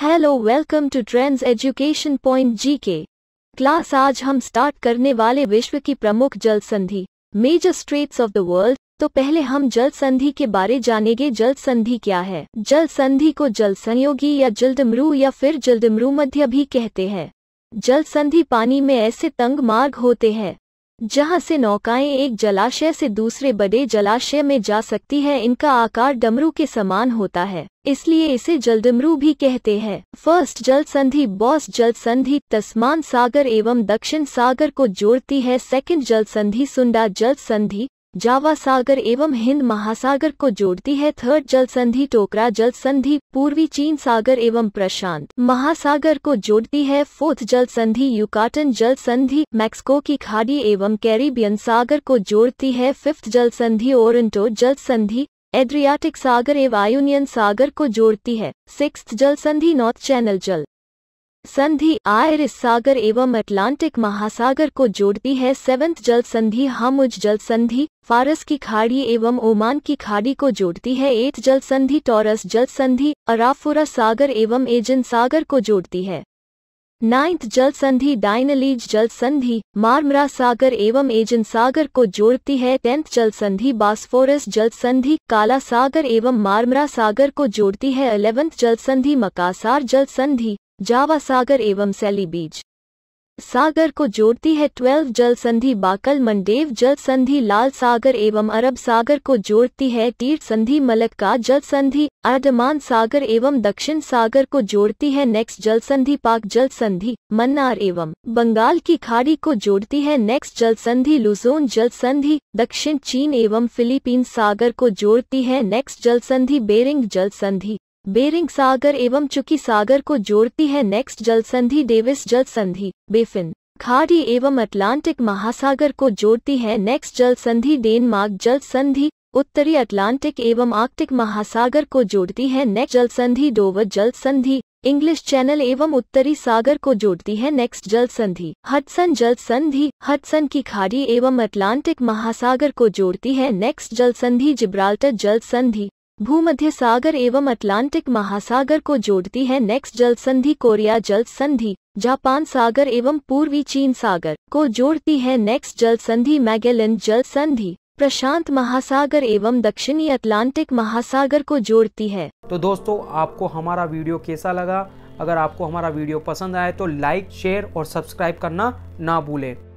hello welcome to trends education point G K class आज हम start करने वाले विश्व की प्रमुख जल संधि major straits of the world तो पहले हम जल संधि के बारे जानेंगे जल संधि क्या है जल संधि को जल संयोगी या जल्दमरू या फिर जल्दमरू मध्य भी कहते हैं जल संधि पानी में ऐसे तंग मार्ग होते हैं जहां से नौकाएं एक जलाशय से दूसरे बड़े जलाशय में जा सकती है इनका आकार डमरू के समान होता है इसलिए इसे जलडमरू भी कहते हैं फर्स्ट जल संधि बॉस जल संधि तस्मान सागर एवं दक्षिण सागर को जोड़ती है सेकंड जल संधि सुंडा जल संधि जावा सागर एवं हिंद महासागर को जोड़ती है थर्ड जल संधि टोकरा जल संधि पूर्वी चीन सागर एवं प्रशांत महासागर को जोड़ती है फोर्थ जल संधि यूकाटन जल संधि मैक्सिको की खाड़ी एवं कैरिबियन सागर को जोड़ती है फिफ्थ जल संधि ओरेंटो जल संधि एड्रियाटिक सागर एवं आयुनियन सागर को जोड़ती है सिक्स्थ जल संधि नॉर्थ चैनल जल संधि आयरिस सागर एवं अटलांटिक महासागर को जोड़ती है सेवंथ जल संधि हामुज जल संधि फारस की खाड़ी एवं ओमान की खाड़ी को जोड़ती है एट जल संधि टॉरस जल संधि अराफुरा सागर एवं एजन सागर को जोड़ती है नाइन्थ जल संधि डाइनलीज जल संधि मार्मरा सागर एवं एजन सागर को जोड़ती है टेंथ जल संधि बास्फोरस जल संधि काला सागर एवं मार्मरा सागर को जोड़ती है अलेवंथ जल संधि मकासार जल संधि जावा सागर एवं सैली बीच सागर को जोड़ती है ट्वेल्व जल संधि बाकल मंडेव जल संधि लाल सागर एवं अरब सागर को जोड़ती है तीर्थ संधि मलक्का जल संधि अर्धमान सागर एवं दक्षिण सागर को जोड़ती है नेक्स्ट जल संधि पाक जल संधि मन्नार एवं बंगाल की खाड़ी को जोड़ती है नेक्स्ट जल संधि लुजोन जल संधि दक्षिण चीन एवं फिलीपींस सागर को जोड़ती है नेक्स्ट जल संधि बेरिंग जल संधि बेरिंग सागर एवं चुकी सागर को जोड़ती है नेक्स्ट जल संधि डेविस जल संधि बेफिन खाड़ी एवं अटलांटिक महासागर को जोड़ती है नेक्स्ट जल संधि डेनमार्क जल संधि उत्तरी अटलांटिक एवं आर्कटिक महासागर को जोड़ती है नेक्स्ट जल संधि डोवर जल संधि इंग्लिश चैनल एवं उत्तरी सागर को जोड़ती है नेक्स्ट जल संधि हटसन जल संधि हटसन की खाड़ी एवं अटलांटिक महासागर को जोड़ती है नेक्स्ट जल संधि जिब्राल्टर जल संधि भूमध्य सागर एवं अटलांटिक महासागर को जोड़ती है नेक्स्ट जल संधि कोरिया जल संधि जापान सागर एवं पूर्वी चीन सागर को जोड़ती है नेक्स्ट जल संधि मैगेलन जल संधि प्रशांत महासागर एवं दक्षिणी अटलांटिक महासागर को जोड़ती है तो दोस्तों आपको हमारा वीडियो कैसा लगा अगर आपको हमारा वीडियो पसंद आए तो लाइक शेयर और सब्सक्राइब करना ना भूलें